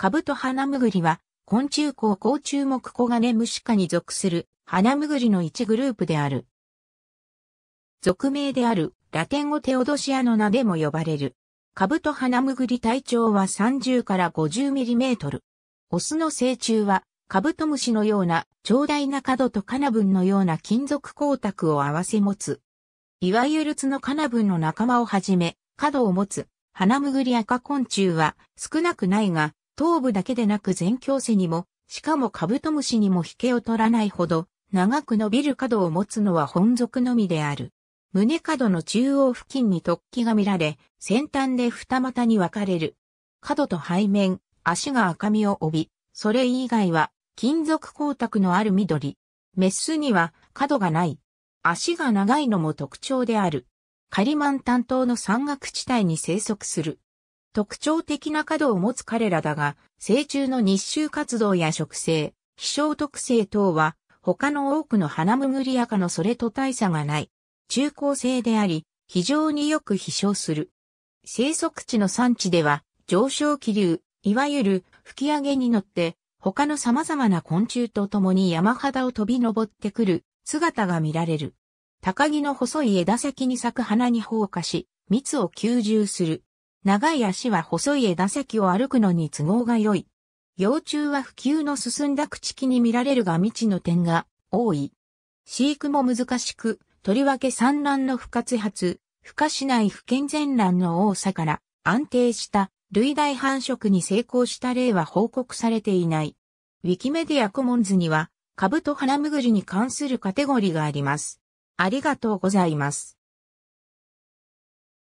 カブトハナムグリは、昆虫高甲虫目小金虫科に属するハナムグリの一グループである。俗名であるラテン語テオドシアの名でも呼ばれる。カブトハナムグリ体長は30から50ミリメートル。オスの成虫はカブトムシのような長大な角とカナブンのような金属光沢を合わせ持つ。いわゆるツノカナブンの仲間をはじめ、角を持つ、ハナムグリ赤昆虫は少なくないが、頭部だけでなく全胸背にも、しかもカブトムシにも引けを取らないほど、長く伸びる角を持つのは本属のみである。胸角の中央付近に突起が見られ、先端で二股に分かれる。角と背面、足が赤みを帯び、それ以外は金属光沢のある緑。メスには角がない。足が長いのも特徴である。カリマン担当の山岳地帯に生息する。特徴的な角を持つ彼らだが、成虫の日周活動や植生、飛翔特性等は、他の多くの花むぐり赤のそれと大差がない。中高生であり、非常によく飛翔する。生息地の産地では、上昇気流、いわゆる吹き上げに乗って、他の様々な昆虫と共に山肌を飛び登ってくる姿が見られる。高木の細い枝先に咲く花に放火し、蜜を吸収する。長い足は細い枝先を歩くのに都合が良い。幼虫は普及の進んだ朽ち木に見られるが未知の点が多い。飼育も難しく、とりわけ産卵の不活発、孵化しない不健全卵の多さから安定した類大繁殖に成功した例は報告されていない。ウィキメディアコモンズには、株とハナムグリに関するカテゴリーがあります。ありがとうございます。